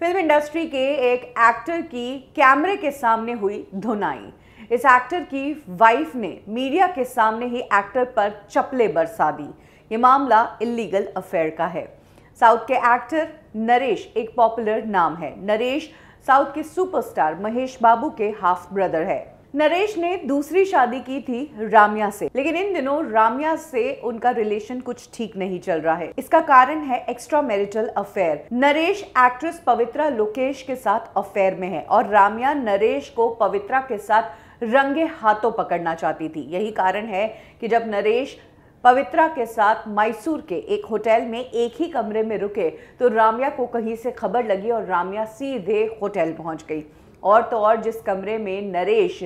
Film industry के एक actor की कैमरे के सामने हुई धुनाई इस एक्टर की वाइफ ने मीडिया के सामने ही एक्टर पर चपले बरसा दी ये मामला इलीगल अफेयर का है साउथ के एक्टर नरेश एक पॉपुलर नाम है नरेश साउथ के सुपरस्टार महेश बाबू के हाफ ब्रदर है नरेश ने दूसरी शादी की थी राम्या से लेकिन इन दिनों राम्या से उनका रिलेशन कुछ ठीक नहीं चल रहा है इसका कारण है extra marital affair Naresh actress Pavitra Lokesh के साथ अफेयर में है और राम्या नरेश को पवित्रा के साथ रंगे हाथों पकड़ना चाहती थी यही कारण है कि जब नरेश पवित्रा के साथ मैसूर के एक होटल में एक ही कमरे में रुके तो राम्या को कहीं से खबर लगी और राम्या सीधे होटल पहुंच गई और तो और जिस कमरे में नरेश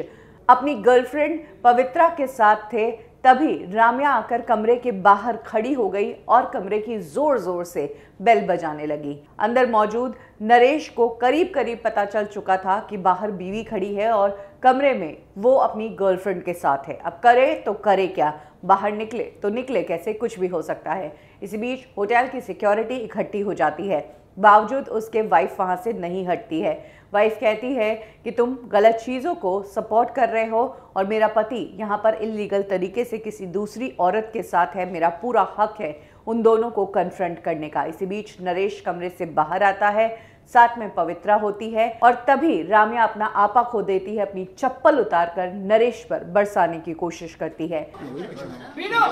अपनी गर्लफ्रेंड पवित्रा के साथ थे तभी राम्या आकर कमरे के बाहर खड़ी हो गई और कमरे की जोर जोर से बेल बजाने लगी अंदर मौजूद नरेश को करीब करीब पता चल चुका था कि बाहर बीवी खड़ी है और कमरे में वो अपनी गर्लफ्रेंड के साथ है अब करे तो करे क्या बाहर निकले तो निकले कैसे कुछ भी हो सकता है इसी बीच होटल की सिक्योरिटी इकट्ठी हो जाती है बावजूद उसके वाइफ वहाँ से नहीं हटती है वाइफ कहती है कि तुम गलत चीज़ों को सपोर्ट कर रहे हो और मेरा पति यहाँ पर इलीगल तरीके से किसी दूसरी औरत के साथ है मेरा पूरा हक है उन दोनों को कन्फ्रंट करने का इसी बीच नरेश कमरे से बाहर आता है साथ में पवित्रा होती है और तभी राम्या अपना आपा खो देती है अपनी चप्पल उतारकर नरेश पर बरसाने की कोशिश करती है पीड़ो।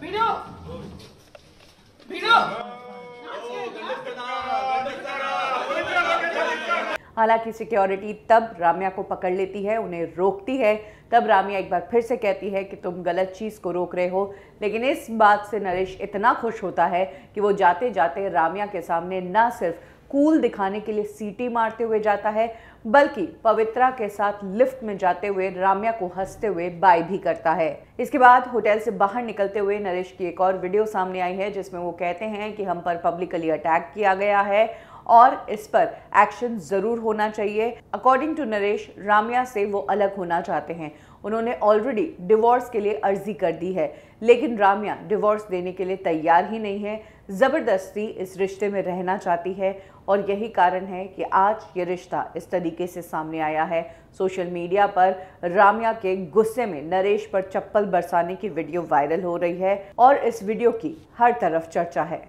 पीड़ो। हालांकि सिक्योरिटी तब राम्या को पकड़ लेती है उन्हें रोकती है तब रामिया एक बार फिर से कहती है कि तुम गलत चीज़ को रोक रहे हो लेकिन इस बात से नरेश इतना खुश होता है कि वो जाते जाते रामिया के सामने ना सिर्फ कूल दिखाने के लिए सीटी मारते हुए जाता है बल्कि पवित्रा के साथ लिफ्ट में जाते हुए राम्या को हंसते हुए बाय भी करता है इसके बाद होटल से बाहर निकलते हुए नरेश की एक और वीडियो सामने आई है जिसमें वो कहते हैं कि हम पर पब्लिकली अटैक किया गया है और इस पर एक्शन ज़रूर होना चाहिए अकॉर्डिंग टू नरेश राम्या से वो अलग होना चाहते हैं उन्होंने ऑलरेडी डिवोर्स के लिए अर्जी कर दी है लेकिन रामया डिवोर्स देने के लिए तैयार ही नहीं है ज़बरदस्ती इस रिश्ते में रहना चाहती है और यही कारण है कि आज ये रिश्ता इस तरीके से सामने आया है सोशल मीडिया पर रामया के गुस्से में नरेश पर चप्पल बरसाने की वीडियो वायरल हो रही है और इस वीडियो की हर तरफ चर्चा है